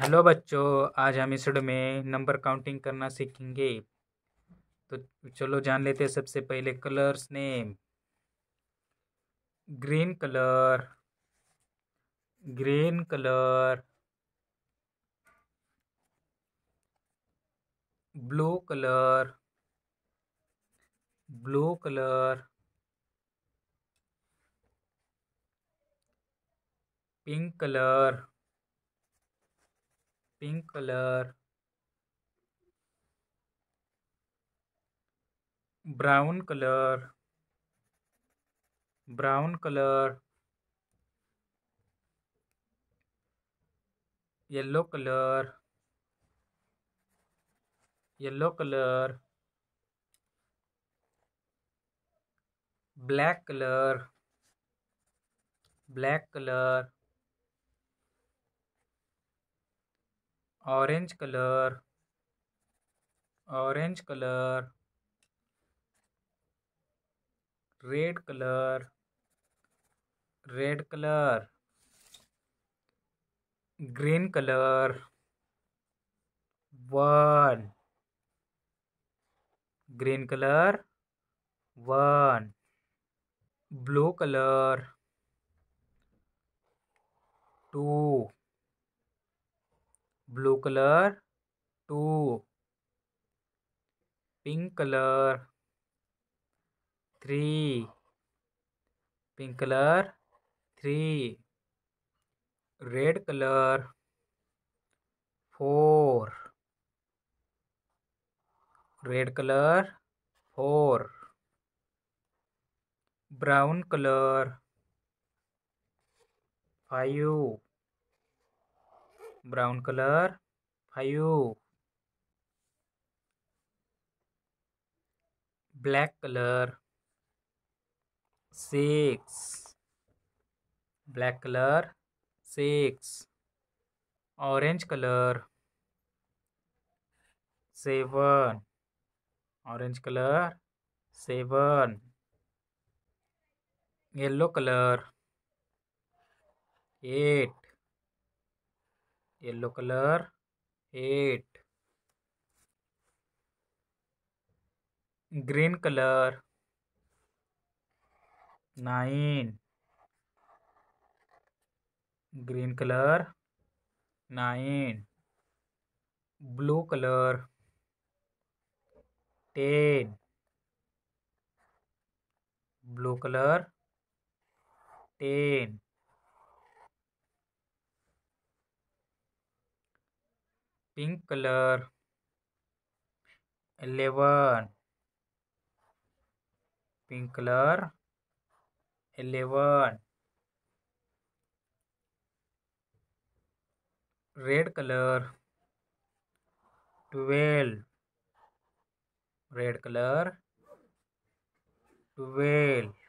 hello बच्चों आज हम इस में नंबर काउंटिंग करना सीखेंगे तो चलो जान लेते हैं सबसे पहले colours name green colour green colour blue colour blue colour pink colour pink color brown color brown color yellow colour yellow colour black colour black colour orange colour orange colour red colour red colour green colour one green colour one blue colour two blue colour two pink colour three pink colour three red colour four red colour four brown colour five brown colour five black colour six black colour six orange colour seven orange colour seven yellow colour eight yellow colour eight green colour nine green colour nine blue colour ten blue colour ten pink color 11 pink color 11 red color 12 red color 12